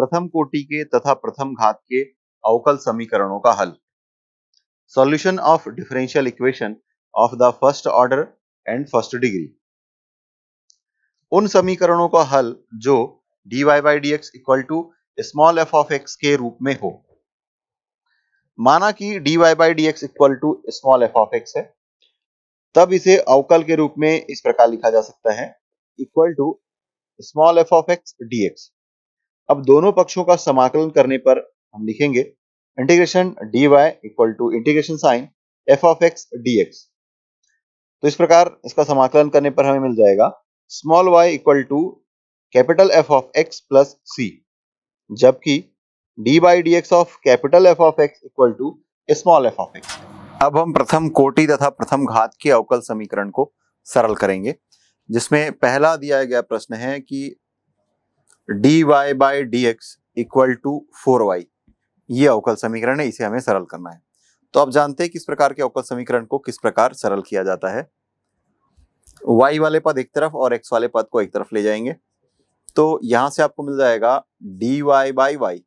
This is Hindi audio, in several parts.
प्रथम कोटि के तथा प्रथम घात के अवकल समीकरणों का हल solution of differential equation of the first order and first degree उन समीकरणों का हल जो dy by dx equal to small f of x के रूप में हो माना कि dy by dx equal to small f of x है तब इसे अवकल के रूप में इस प्रकार लिखा जा सकता है equal to small f of x dx अब दोनों पक्षों का समाकलन करने पर हम लिखेंगे integration d y equal to integration sign f of x d x तो इस प्रकार इसका समाकलन करने पर हमें मिल जाएगा small y equal to capital F of x plus c जबकि d by d x of capital F of x equal to small f of x अब हम प्रथम कोटि तथा प्रथम घात के अवकल समीकरण को सरल करेंगे जिसमें पहला दिया गया प्रश्न है कि d y by d x equal to four y ये अवकल समीकरण है इसे हमें सरल करना है तो आप जानते हैं किस प्रकार के अवकल समीकरण को किस प्रकार सरल किया जाता है y वाले पद एक तरफ और x वाले पद को एक तरफ ले जाएंगे तो यहां से आपको मिल जाएगा डी वाई बाई वाई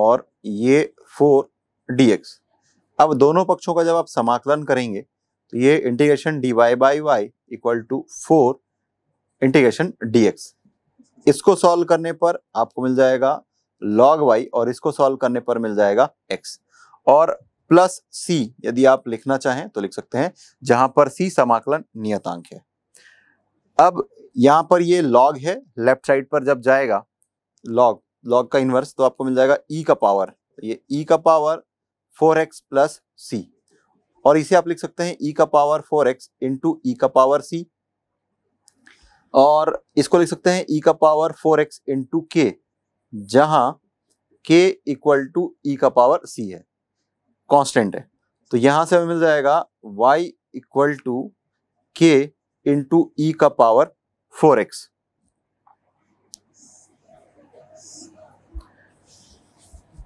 और ये फोर डी एक्स अब दोनों पक्षों का जब आप समाकलन करेंगे तो ये integration d y by y equal to four integration d x इसको सॉल्व करने पर आपको मिल जाएगा लॉग वाई और इसको सॉल्व करने पर मिल जाएगा एक्स और प्लस सी यदि आप लिखना चाहें तो लिख सकते हैं जहां पर सी समाकलन नियतांक है अब यहां पर ये लॉग है लेफ्ट साइड पर जब जाएगा लॉग लॉग का इन्वर्स तो आपको मिल जाएगा ई e का पावर ये ई e का power four x plus c और इसे आप लिख सकते हैं ई e का power four x into e का पावर सी और इसको लिख सकते हैं ई e का power four x into k जहाँ के इक्वल टू ई का पावर सी है कांस्टेंट है तो यहाँ से हमें मिल जाएगा y equal to k into e का पावर फोर एक्स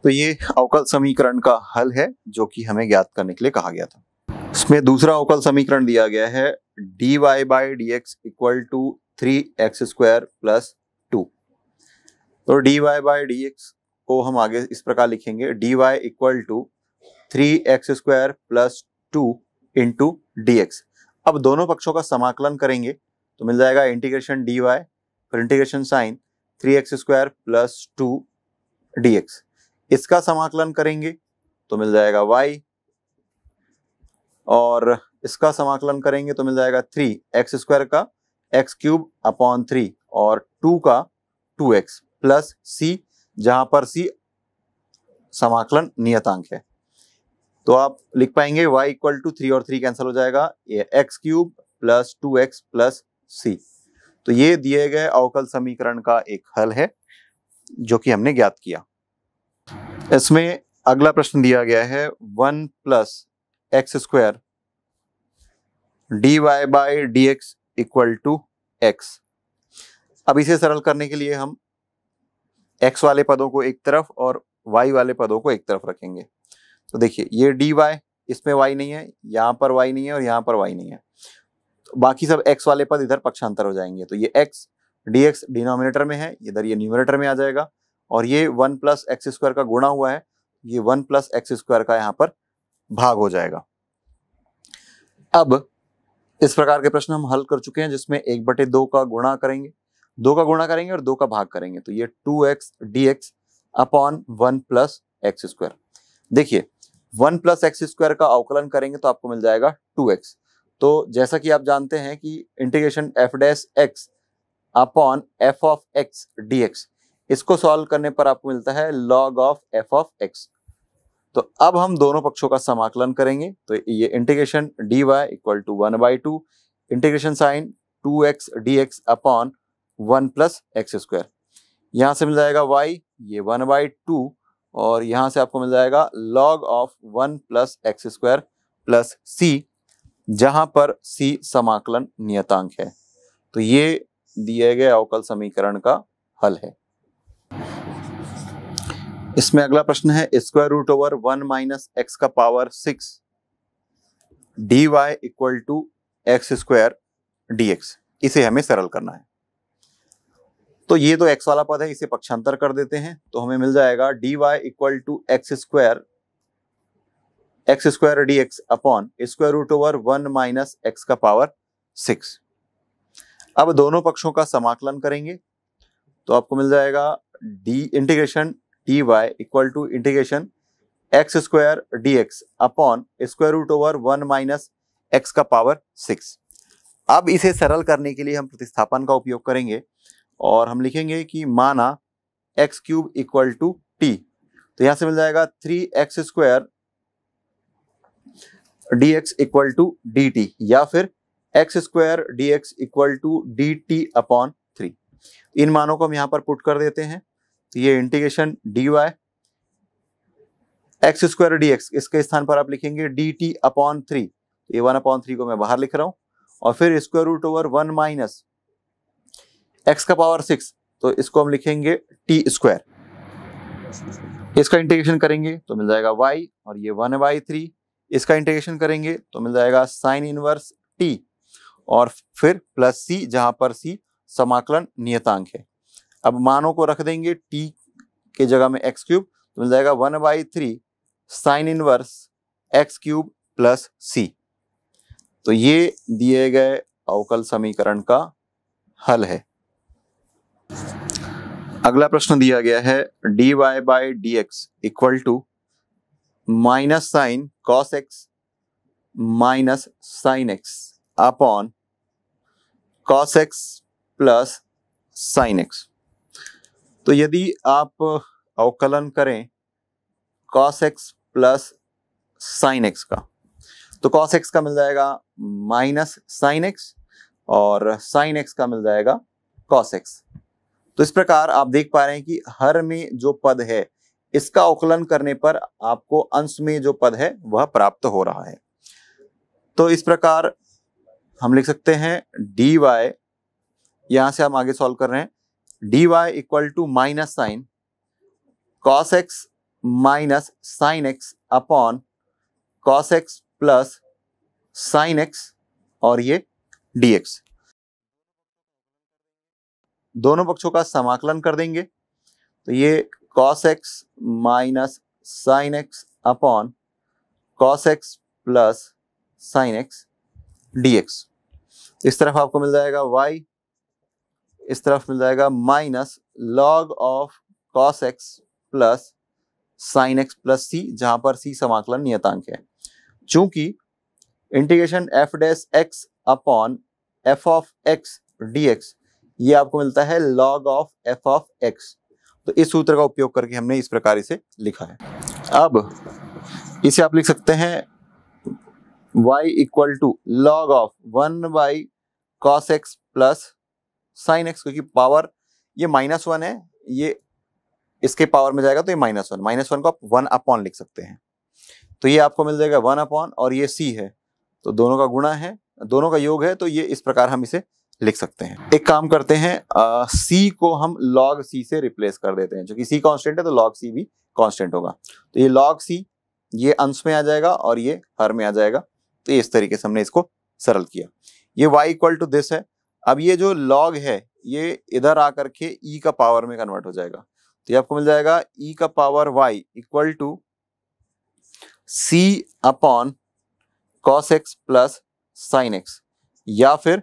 तो ये अवकल समीकरण का हल है जो कि हमें ज्ञात करने के लिए कहा गया था इसमें दूसरा अवकल समीकरण दिया गया है d y by d x equal to three x square plus two तो d y by d x को हम आगे इस प्रकार लिखेंगे d y equal to three x square plus two into d x अब दोनों पक्षों का समाकलन करेंगे तो मिल जाएगा इंटीग्रेशन डी वाई फिर integration sign three x square plus two d x इसका समाकलन करेंगे तो मिल जाएगा y और इसका समाकलन करेंगे तो मिल जाएगा थ्री एक्स स्क्वायर का एक्स क्यूब अपॉन थ्री और टू का टू एक्स प्लस सी जहां पर सी समाकलन नियतांक है तो आप लिख पाएंगे y इक्वल टू थ्री और थ्री कैंसिल हो जाएगा ये x cube plus two x plus सी तो ये दिए गए अवकल समीकरण का एक हल है जो कि हमने ज्ञात किया इसमें अगला प्रश्न दिया गया है one plus x square d y by d x equal to x अब इसे सरल करने के लिए हम एक्स वाले पदों को एक तरफ और वाई वाले पदों को एक तरफ रखेंगे तो देखिए ये डी वाई इसमें वाई नहीं है यहाँ पर वाई नहीं है और यहाँ पर वाई नहीं है तो बाकी सब एक्स वाले पद इधर पक्षांतर हो जाएंगे तो ये एक्स डी एक्स डिनोमिनेटर में है इधर ये न्यूमिनेटर में आ जाएगा और ये वन प्लस एक्स स्क्वायर का गुणा हुआ है ये वन प्लस एक्स स्क्वायर का यहाँ पर भाग हो जाएगा अब इस प्रकार के प्रश्न हम हल कर चुके हैं जिसमें एक बटे दो का गुणा करेंगे दो का गुणा करेंगे और दो का भाग करेंगे तो ये two x d x upon one plus x square देखिए वन प्लस एक्स स्क्वायर का अवकलन करेंगे तो आपको मिल जाएगा टू एक्स तो जैसा कि आप जानते हैं कि integration f dash x upon f of x d x इसको सॉल्व करने पर आपको मिलता है log of f of x तो अब हम दोनों पक्षों का समाकलन करेंगे तो ये integration d y equal to one by two integration sign two x d x upon one plus x square यहाँ से मिल जाएगा वाई ये वन बाई टू और यहाँ से आपको मिल जाएगा log of one plus x square plus c जहाँ पर सी समाकलन नियतांक है तो ये दिए गए अवकल समीकरण का हल है इसमें अगला प्रश्न है square root over one minus x का power six d y equal to x square d x इसे हमें सरल करना है तो ये तो एक्स वाला पद है इसे पक्षांतर कर देते हैं तो हमें मिल जाएगा d y equal to x square x square d x upon square root over one minus x का पावर सिक्स अब दोनों पक्षों का समाकलन करेंगे तो आपको मिल जाएगा d integration t y equal to integration x square d x upon square root over one minus x का पावर सिक्स अब इसे सरल करने के लिए हम प्रतिस्थापन का उपयोग करेंगे और हम लिखेंगे कि माना x cube equal to t तो यहां से मिल जाएगा three x square d x equal to d t या फिर x square d x equal to d t upon three इन मानों को हम यहां पर पुट कर देते हैं तो ये integration d y x square d x इसके स्थान पर आप लिखेंगे डी टी अपॉन थ्री ए वन अपॉन थ्री को मैं बाहर लिख रहा हूं और फिर square root over one minus x का पावर सिक्स तो इसको हम लिखेंगे टी स्क्वायर इसका इंटीग्रेशन करेंगे तो मिल जाएगा वाई और ये वन बाई थ्री इसका इंटीग्रेशन करेंगे तो मिल जाएगा साइन इनवर्स टी और फिर प्लस सी जहां पर सी समाकलन नियतांक है अब मानों को रख देंगे टी के जगह में एक्स क्यूब तो मिल जाएगा one by three sine inverse x cube plus सी तो ये दिए गए अवकल समीकरण का हल है अगला प्रश्न दिया गया है d y by d x equal to minus sign cos x minus sine x upon cos x plus sine x तो यदि आप अवकलन करें cos x plus sine x का तो कॉस एक्स का मिल जाएगा माइनस साइन एक्स और साइन एक्स का मिल जाएगा कॉस एक्स तो इस प्रकार आप देख पा रहे हैं कि हर में जो पद है इसका अवकलन करने पर आपको अंश में जो पद है वह प्राप्त हो रहा है तो इस प्रकार हम लिख सकते हैं डी वाई यहां से हम आगे सॉल्व कर रहे हैं d y equal to minus sign cos x minus sine x upon cos x plus sine x और ये डी एक्स दोनों पक्षों का समाकलन कर देंगे तो ये cos x minus sine x upon cos x plus sine x d x इस तरफ आपको मिल जाएगा वाई इस तरफ मिल जाएगा minus log of cos x plus sine x plus c जहां पर सी समाकलन नियतांक है चूंकि integration f dash x upon f of x d x ये आपको मिलता है log of f of x तो इस सूत्र का उपयोग करके हमने इस प्रकार इसे लिखा है अब इसे आप लिख सकते हैं y equal to log of one by cos x plus sine x क्योंकि पावर ये माइनस वन है ये इसके पावर में जाएगा तो ये माइनस वन माइनस वन को आप वन अपॉन लिख सकते हैं तो ये आपको मिल जाएगा वन अपॉन और ये सी है तो दोनों का गुणा है दोनों का योग है तो ये इस प्रकार हम इसे लिख सकते हैं एक काम करते हैं सी को हम लॉग सी से रिप्लेस कर देते हैं क्योंकि सी कॉन्स्टेंट है तो लॉग सी भी कॉन्स्टेंट होगा तो ये लॉग सी ये अंश में आ जाएगा और ये हर में आ जाएगा तो इस तरीके से हमने इसको सरल किया ये y इक्वल टू दिस है अब ये जो लॉग है ये इधर आकर के ई e का पावर में कन्वर्ट हो जाएगा तो ये आपको मिल जाएगा ई e का power y equal to c upon cos x plus sine x या फिर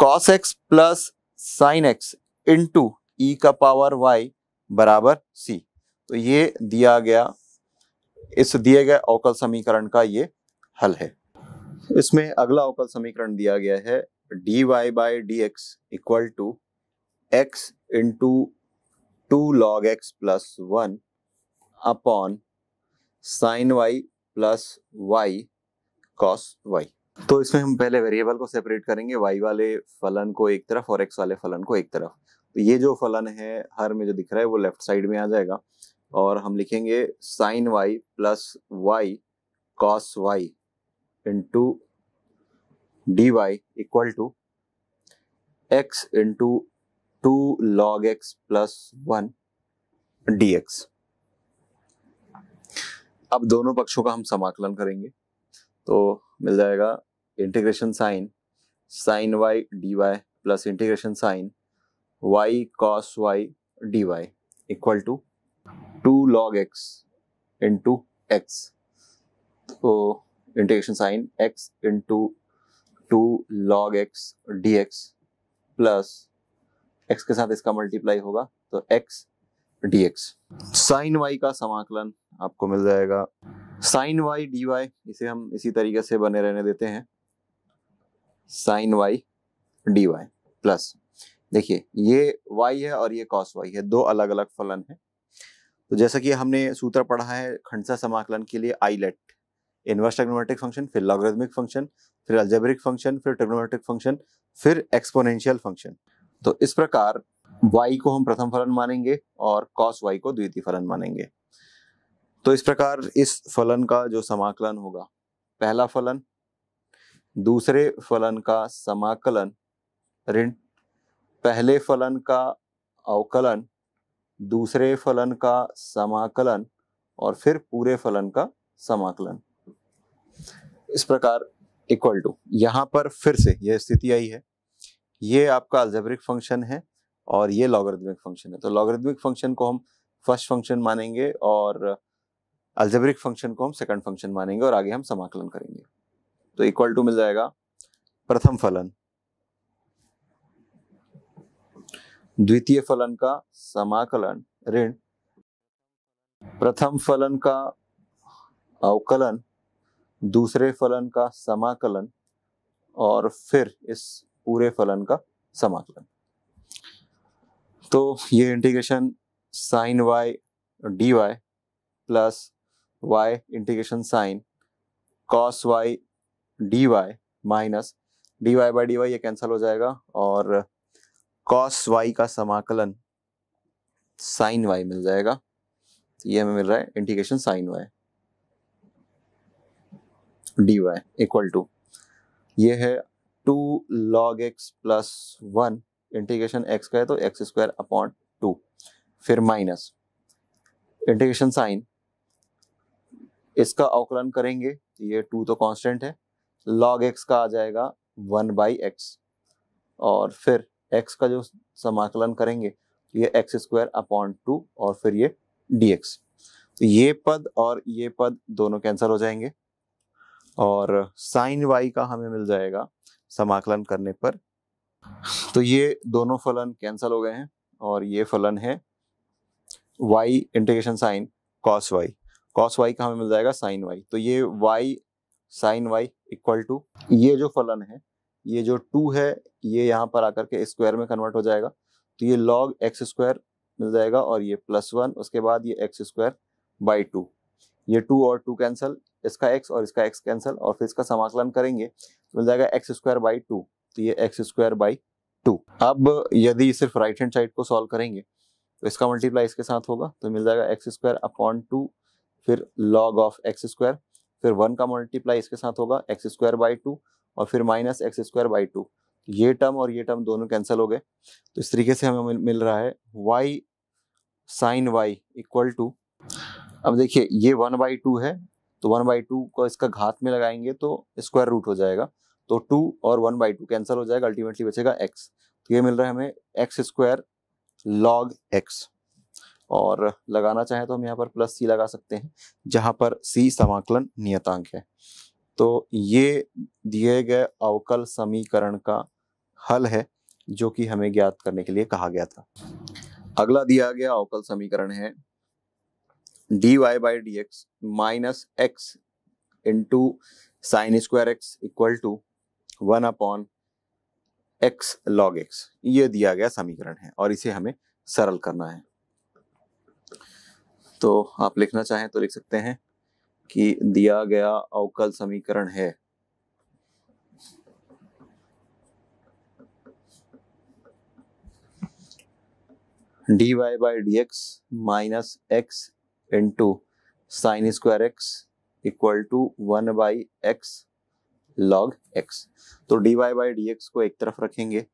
cos x plus sine x into e का पावर वाई बराबर सी तो ये दिया गया इस दिए गए अवकल समीकरण का ये हल है इसमें अगला अवकल समीकरण दिया गया है d y by d x equal to x into two log x plus one upon sine y plus y cos y तो इसमें हम पहले वेरिएबल को सेपरेट करेंगे वाई वाले फलन को एक तरफ और एक्स वाले फलन को एक तरफ तो ये जो फलन है हर में जो दिख रहा है वो लेफ्ट साइड में आ जाएगा और हम लिखेंगे sine y plus y cos y y equal to x into two log x plus one d x अब दोनों पक्षों का हम समाकलन करेंगे तो मिल जाएगा integration sign sine y d y plus integration sign y cos y d y equal to two log x into x तो integration sign x into two log x d x plus x के साथ इसका मल्टीप्लाई होगा तो x d x sine y का समाकलन आपको मिल जाएगा साइन वाई डी वाई इसे हम इसी तरीके से बने रहने देते हैं sine y d y plus देखिए ये वाई है और ये कॉस वाई है दो अलग अलग फलन है तो जैसा कि हमने सूत्र पढ़ा है खंडसा समाकलन के लिए आईलेट इन्वर्स ट्रिग्नोमेट्रिक फंक्शन फिर लॉगरिथमिक फंक्शन फिर अल्जेब्रिक फंक्शन फिर ट्रिग्नोमेट्रिक फंक्शन फिर एक्सपोनेंशियल फंक्शन तो इस प्रकार y को हम प्रथम फलन मानेंगे और cos y को द्वितीय फलन मानेंगे तो इस प्रकार इस फलन का जो समाकलन होगा पहला फलन दूसरे फलन का समाकलन ऋण पहले फलन का अवकलन दूसरे फलन का समाकलन और फिर पूरे फलन का समाकलन इस प्रकार इक्वल टू यहाँ पर फिर से यह स्थिति आई है ये आपका अल्जेब्रिक फंक्शन है और ये लॉगरिथमिक फंक्शन है तो लॉगरिथमिक फंक्शन को हम फर्स्ट फंक्शन मानेंगे और अल्जेब्रिक फंक्शन को हम सेकंड फंक्शन मानेंगे और आगे हम समाकलन करेंगे तो इक्वल टू मिल जाएगा प्रथम फलन द्वितीय फलन का समाकलन ऋण प्रथम फलन का अवकलन दूसरे फलन का समाकलन और फिर इस पूरे फलन का समाकलन तो ये integration sign y d y plus y integration sign cos y d y minus d y by d y ये कैंसिल हो जाएगा और कॉस वाई का समाकलन साइन वाई मिल जाएगा ये हमें मिल रहा है integration sign y d y equal to ये है two log x plus one integration x का है तो एक्स स्क्वायर अपॉन टू फिर माइनस इंटीग्रेशन साइन इसका अवकलन करेंगे तो ये टू तो कांस्टेंट है लॉग एक्स का आ जाएगा वन बाई एक्स और फिर एक्स का जो समाकलन करेंगे ये एक्स स्क्वायर अपॉन टू और फिर ये डी एक्स तो ये पद और ये पद दोनों कैंसिल हो जाएंगे और साइन वाई का हमें मिल जाएगा समाकलन करने पर तो ये दोनों फलन कैंसिल हो गए हैं और ये फलन है y integration sign cos y cos y का हमें मिल जाएगा साइन वाई तो ये y sine y equal to ये जो फलन है ये जो टू है ये यहाँ पर आकर के स्क्वायर में कन्वर्ट हो जाएगा तो ये लॉग एक्स स्क्वायर मिल जाएगा और ये प्लस वन उसके बाद ये एक्स स्क्वायर बाई टू ये टू और टू कैंसिल इसका एक्स और इसका एक्स कैंसिल और फिर इसका समाकलन करेंगे तो मिल जाएगा एक्स स्क्वायर बाई टू तो ये एक्स स्क्वायर बाई टू अब यदि सिर्फ राइट हैंड साइड को सॉल्व करेंगे तो इसका मल्टीप्लाई इसके साथ होगा तो मिल जाएगा एक्स स्क्वायर अपॉन टू फिर लॉग ऑफ एक्स स्क्वायर फिर वन का मल्टीप्लाई इसके साथ होगा एक्स स्क्वायर बाई टू और फिर minus x square by two ये टर्म और ये टर्म दोनों कैंसिल हो गए तो इस तरीके से हमें मिल रहा है y sine y equal to अब देखिए ये वन बाई टू है तो वन बाई टू को इसका घात में लगाएंगे तो स्क्वायर रूट हो जाएगा तो टू और वन बाई टू कैंसल हो जाएगा अल्टीमेटली बचेगा एक्स तो ये मिल रहा है हमें एक्स स्क्वायर लॉग एक्स और लगाना चाहें तो हम यहाँ पर प्लस सी लगा सकते हैं जहाँ पर सी समाकलन नियतांक है तो ये दिए गए अवकल समीकरण का हल है जो कि हमें ज्ञात करने के लिए कहा गया था अगला दिया गया अवकल समीकरण है d y by d x minus x into sine square x equal to one upon x log x ये दिया गया समीकरण है और इसे हमें सरल करना है तो आप लिखना चाहें तो लिख सकते हैं कि दिया गया अवकल समीकरण है d y by d x minus x into sine square x equal to one by x log x तो d y by d x को एक तरफ रखेंगे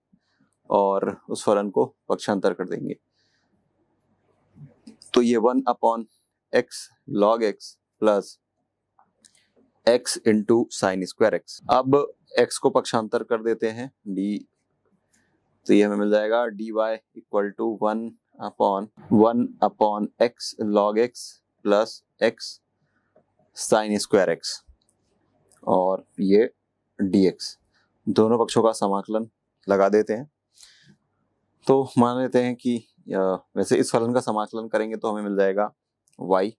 और उस फलन को पक्षांतर कर देंगे तो ये one upon x log x plus x into sine square x अब एक्स को पक्षांतर कर देते हैं डी तो ये हमें मिल जाएगा d y equal to one upon one upon x log x plus x sine square x और ये डी एक्स दोनों पक्षों का समाकलन लगा देते हैं तो मान लेते हैं कि वैसे इस फलन का समाकलन करेंगे तो हमें मिल जाएगा वाई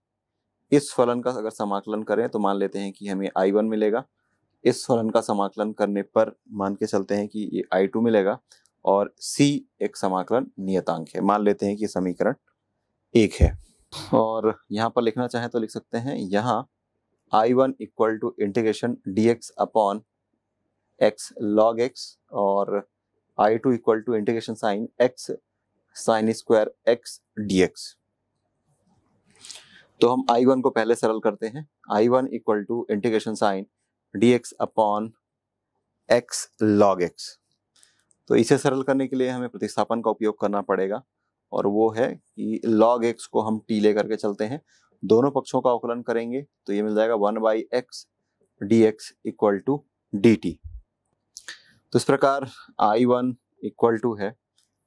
इस फलन का अगर समाकलन करें तो मान लेते हैं कि हमें आई वन मिलेगा इस फलन का समाकलन करने पर मान के चलते हैं कि ये आई टू मिलेगा और सी एक समाकलन नियतांक है मान लेते हैं कि समीकरण एक है और यहाँ पर लिखना चाहें तो लिख सकते हैं यहाँ I one equal to integration d x upon x log x और I two equal to integration sign x sine square x d x तो हम आई वन को पहले सरल करते हैं I one equal to integration sign d x upon x log x तो इसे सरल करने के लिए हमें प्रतिस्थापन का उपयोग करना पड़ेगा और वो है कि लॉग एक्स को हम टी ले करके चलते हैं दोनों पक्षों का अवकलन करेंगे तो ये मिल जाएगा one by x d x equal to d t तो इस प्रकार आई वन इक्वल टू है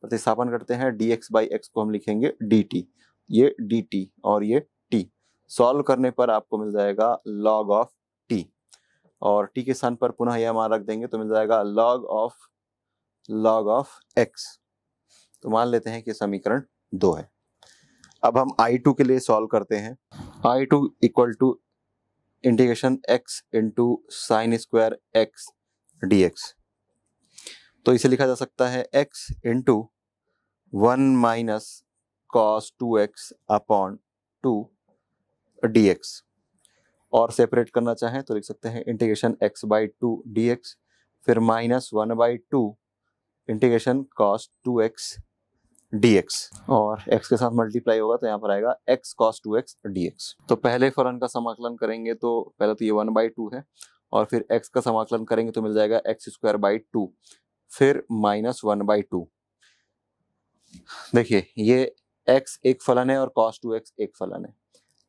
प्रतिस्थापन करते हैं डी एक्स बाई एक्स को हम लिखेंगे डी टी ये डी टी और ये टी सॉल्व करने पर आपको मिल जाएगा लॉग ऑफ टी और टी के स्थान पर पुनः यह मान रख देंगे तो मिल जाएगा log of log of x तो मान लेते हैं कि समीकरण दो है अब हम आई टू के लिए सॉल्व करते हैं I two equal to integration x into sine square x d x तो इसे लिखा जा सकता है x into one minus cos two x upon two d x और सेपरेट करना चाहें तो लिख सकते हैं integration x by two d x फिर minus one by two integration cos two x d x और x के साथ मल्टीप्लाई होगा तो यहाँ पर आएगा x cos 2x dx तो पहले फलन का समाकलन करेंगे तो पहले तो ये वन बाई टू है और फिर x का समाकलन करेंगे तो मिल जाएगा एक्स स्क्वायर बाई टू फिर माइनस वन बाई टू देखिए ये x एक फलन है और cos 2x एक फलन है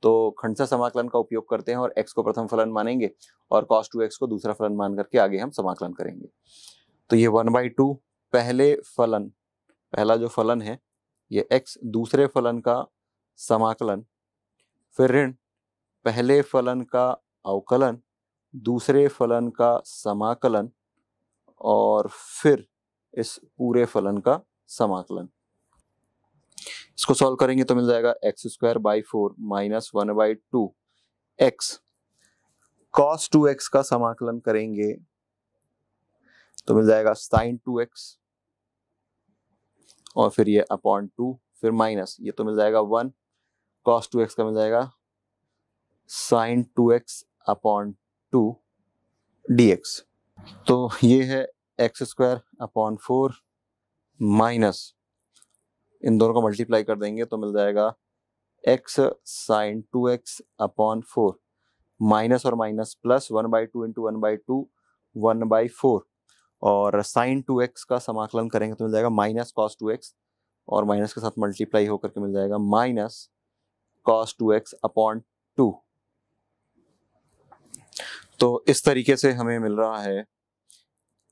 तो खंडसा समाकलन का उपयोग करते हैं और x को प्रथम फलन मानेंगे और cos 2x को दूसरा फलन मान करके आगे हम समाकलन करेंगे तो ये वन बाई टू पहले फलन पहला जो फलन है ये एक्स दूसरे फलन का समाकलन फिर ऋण पहले फलन का अवकलन दूसरे फलन का समाकलन और फिर इस पूरे फलन का समाकलन इसको सॉल्व करेंगे तो मिल जाएगा x square by four minus one by two x cos two x का समाकलन करेंगे तो मिल जाएगा साइन टू एक्स और फिर ये अपॉन टू फिर माइनस ये तो मिल जाएगा वन कॉस टू एक्स का मिल जाएगा sine two x upon two d x तो ये है x square upon four minus इन दोनों को मल्टीप्लाई कर देंगे तो मिल जाएगा x sine two x upon four minus और minus plus one by two into one by two one by four और साइन टू एक्स का समाकलन करेंगे तो मिल जाएगा माइनस कॉस टू एक्स और माइनस के साथ मल्टीप्लाई होकर के मिल जाएगा minus cos two x upon two तो इस तरीके से हमें मिल रहा है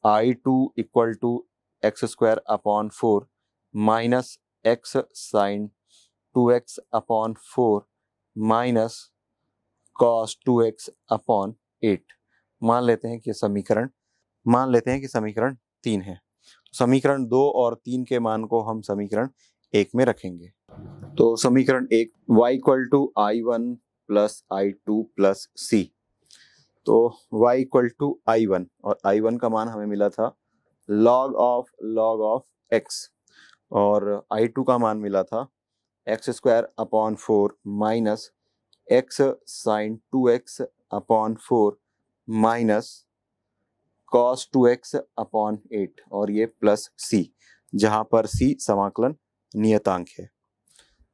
I two equal to x square upon four minus x sine two x upon four minus cos two x upon eight मान लेते हैं कि समीकरण मान लेते हैं कि समीकरण तीन है समीकरण दो और तीन के मान को हम समीकरण एक में रखेंगे तो समीकरण एक y equal to I one plus I two plus सी तो y equal to I one और आई वन का मान हमें मिला था log of log of x और आई टू का मान मिला था x square upon four minus x sine two x upon four minus cos two x upon eight और ये प्लस सी जहाँ पर सी समाकलन नियतांक है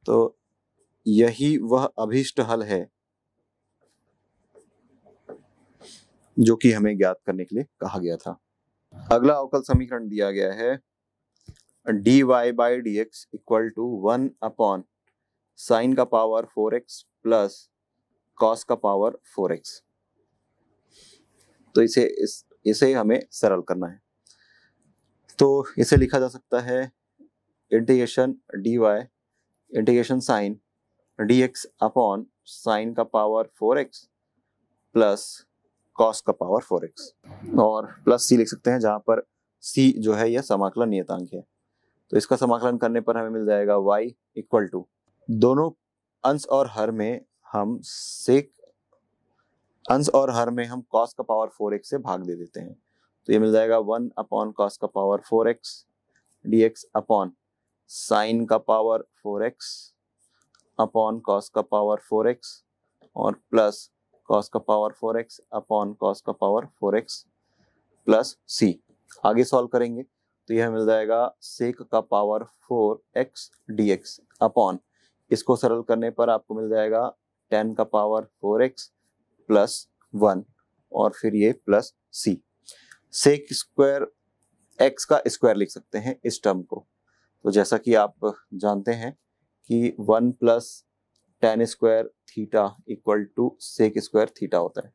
तो यही वह अभिष्ट हल है जो कि हमें ज्ञात करने के लिए कहा गया था अगला अवकल समीकरण दिया गया है d y by d x equal to one upon sine का power four x plus cos का पावर फोर एक्स तो इसे इस इसे हमें सरल करना है तो इसे लिखा जा सकता है integration d y integration sign d x upon sine का power four x plus cos का पावर फोर एक्स और प्लस सी लिख सकते हैं जहां पर सी जो है यह समाकलन नियतांक है तो इसका समाकलन करने पर हमें मिल जाएगा वाई इक्वल टू दोनों अंश और हर में हम सेक अंश और हर में हम कॉस का पावर फोर एक्स से भाग दे देते हैं तो ये मिल जाएगा वन अपॉन कॉस का power four x d x upon sine का power four x upon cos का पावर फोर एक्स और प्लस कॉस का power four x upon cos का power four x plus C आगे सॉल्व करेंगे तो यह मिल जाएगा सेक का power four x d x upon इसको सरल करने पर आपको मिल जाएगा टेन का power four x plus one और फिर ये plus C sec square x का स्क्वायर लिख सकते हैं इस टर्म को तो जैसा कि आप जानते हैं कि one plus tan square theta equal to sec square theta होता है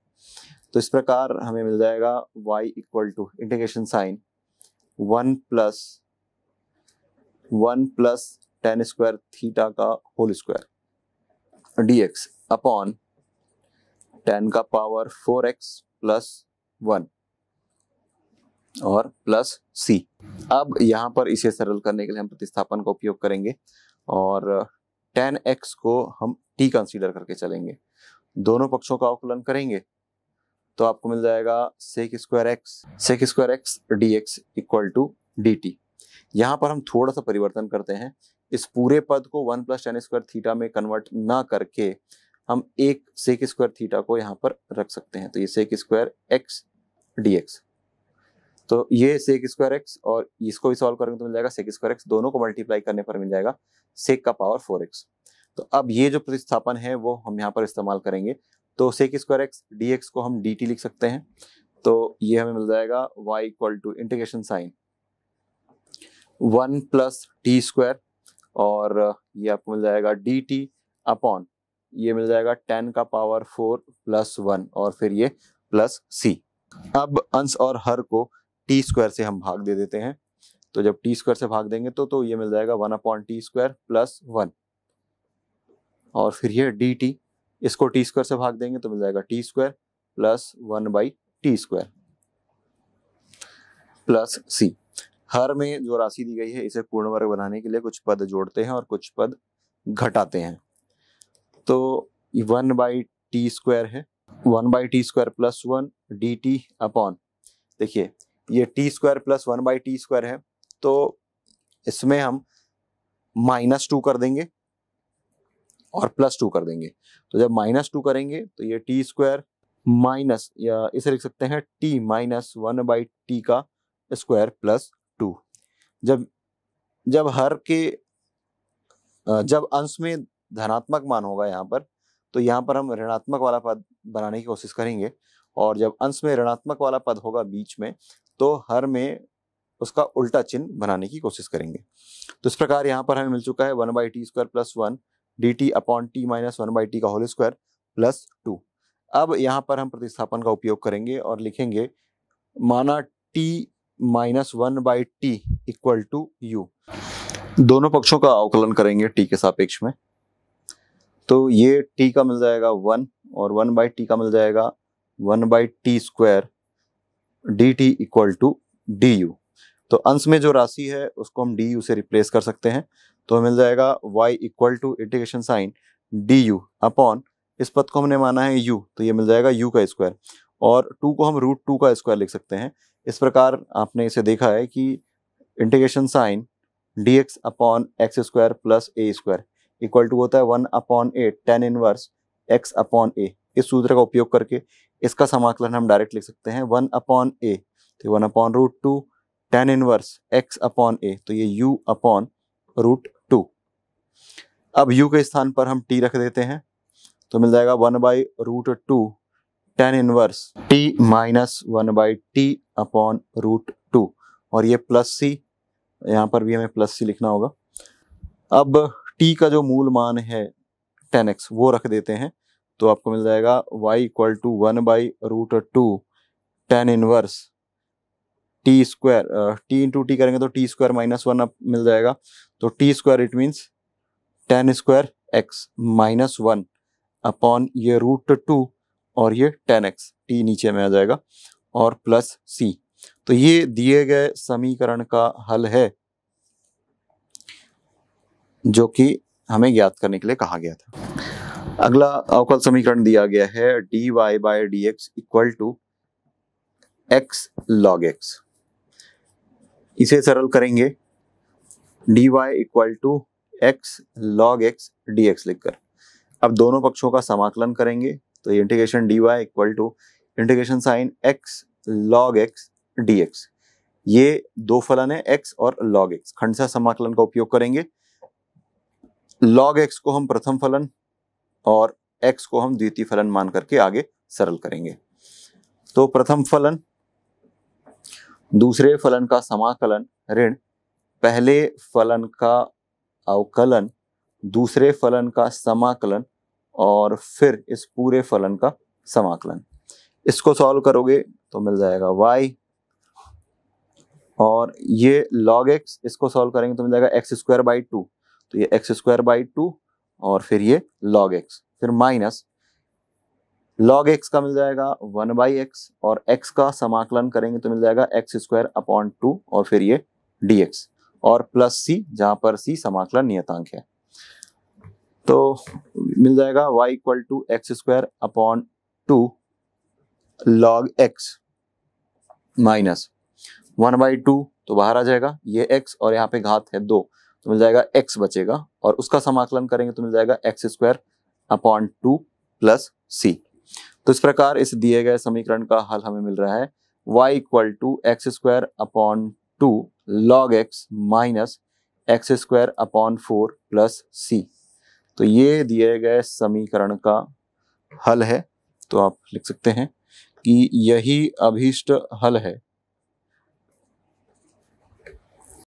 तो इस प्रकार हमें मिल जाएगा y equal to integration sign one plus one plus tan square theta का whole square d x upon tan का power four x plus one और प्लस सी अब यहाँ पर इसे सरल करने के लिए हम प्रतिस्थापन का उपयोग करेंगे और टेन एक्स को हम टी कंसीडर करके चलेंगे दोनों पक्षों का अवकलन करेंगे तो आपको मिल जाएगा sec square x sec square x d x equal to d t यहाँ पर हम थोड़ा सा परिवर्तन करते हैं इस पूरे पद को one plus tan square theta में कन्वर्ट ना करके हम एक सेक स्क्वायर थीटा को यहाँ पर रख सकते हैं तो ये सेक स्क्वायर एक्स डी तो ये सेक स्क्वायर एक्स और इसको भी सॉल्व करेंगे तो मिल जाएगा सेक स्क्वायर एक्स दोनों को मल्टीप्लाई करने पर मिल जाएगा सेक का पावर फोर एक्स तो अब ये जो प्रतिस्थापन है वो हम यहाँ पर इस्तेमाल करेंगे तो sec square x d x को हम डी टी लिख सकते हैं तो ये हमें मिल जाएगा y equal to integration sign one plus t square और ये आपको मिल जाएगा डी टी अपॉन ये मिल जाएगा टेन का पावर फोर प्लस वन और फिर ये प्लस सी अब अंश और हर को टी स्क्वायर से हम भाग दे देते हैं तो जब टी स्क्वायर से भाग देंगे तो तो ये मिल जाएगा one upon t square plus one और फिर ये डी टी इसको टी स्क्वायर से भाग देंगे तो मिल जाएगा t square plus one by t square plus C हर में जो राशि दी गई है इसे पूर्ण वर्ग बनाने के लिए कुछ पद जोड़ते हैं और कुछ पद घटाते हैं तो वन बाई टी स्क्वायर है one by t square plus one d t upon देखिए ये t square plus one by t square है तो इसमें हम माइनस टू कर देंगे और प्लस टू कर देंगे तो जब माइनस टू करेंगे तो ये टी स्क्वायर माइनस या इसे लिख सकते हैं t minus one by t का स्क्वायर प्लस टू जब जब हर के जब अंश में धनात्मक मान होगा यहाँ पर तो यहाँ पर हम ऋणात्मक वाला पद बनाने की कोशिश करेंगे और जब अंश में ऋणात्मक वाला पद होगा बीच में तो हर में उसका उल्टा चिन्ह बनाने की कोशिश करेंगे तो इस प्रकार यहाँ पर हमें मिल चुका है one by t square plus one d t upon t minus one by t का होल स्क्वायर प्लस टू अब यहाँ पर हम प्रतिस्थापन का उपयोग करेंगे और लिखेंगे माना t minus one by t equal to u दोनों पक्षों का अवकलन करेंगे टी के सापेक्ष में तो ये टी का मिल जाएगा वन और वन बाई टी का मिल जाएगा one by t square d t equal to d u तो अंश में जो राशि है उसको हम डी यू से रिप्लेस कर सकते हैं तो मिल जाएगा y equal to integration sign d u upon इस पद को हमने माना है यू तो ये मिल जाएगा यू का स्क्वायर और टू को हम रूट टू का स्क्वायर लिख सकते हैं इस प्रकार आपने इसे देखा है कि integration sign d x upon x square plus a square equal to होता है one upon a tan inverse x upon a इस सूत्र का उपयोग करके इसका समाकलन हम डायरेक्ट लिख सकते हैं वन अपॉन ए तो one upon root two tan inverse x upon a तो ये यू अपॉन रूट टू अब यू के स्थान पर हम टी रख देते हैं तो मिल जाएगा one by root two tan inverse t minus one by t upon root two और ये प्लस सी यहाँ पर भी हमें प्लस सी लिखना होगा अब टी का जो मूल मान है टेन एक्स वो रख देते हैं तो आपको मिल जाएगा y equal to one by root two tan inverse t square t into t करेंगे तो टी स्क्वायर माइनस वन आप मिल जाएगा तो t square it means tan square x minus one upon ये रूट टू और ये टेन एक्स टी नीचे में आ जाएगा और प्लस सी तो ये दिए गए समीकरण का हल है जो कि हमें ज्ञात करने के लिए कहा गया था अगला अवकल समीकरण दिया गया है d y by d x equal to x log x इसे सरल करेंगे d y equal to x log x d x लिखकर अब दोनों पक्षों का समाकलन करेंगे तो integration d y equal to integration sign x log x d x ये दो फलन है एक्स और लॉग एक्स खंडसा समाकलन का उपयोग करेंगे लॉग एक्स को हम प्रथम फलन और एक्स को हम द्वितीय फलन मान करके आगे सरल करेंगे तो प्रथम फलन दूसरे फलन का समाकलन ऋण पहले फलन का अवकलन दूसरे फलन का समाकलन और फिर इस पूरे फलन का समाकलन इसको सॉल्व करोगे तो मिल जाएगा वाई और ये लॉग एक्स इसको सॉल्व करेंगे तो मिल जाएगा एक्स स्क्वायर बाई टू तो ये एक्स स्क्वायर बाई टू और फिर ये लॉग एक्स फिर माइनस लॉग एक्स का मिल जाएगा वन बाई एक्स और एक्स का समाकलन करेंगे तो मिल जाएगा एक्स स्क्वायर अपॉन टू और फिर ये डी एक्स और प्लस सी जहां पर सी समाकलन नियतांक है तो मिल जाएगा y equal to x square upon two log x minus one by two तो बाहर आ जाएगा ये x और यहाँ पे घात है दो तो मिल जाएगा एक्स बचेगा और उसका समाकलन करेंगे तो मिल जाएगा x square upon two plus सी तो इस प्रकार इस दिए गए समीकरण का हल हमें मिल रहा है y equal to x square upon two log x minus x square upon four plus सी तो ये दिए गए समीकरण का हल है तो आप लिख सकते हैं कि यही अभीष्ट हल है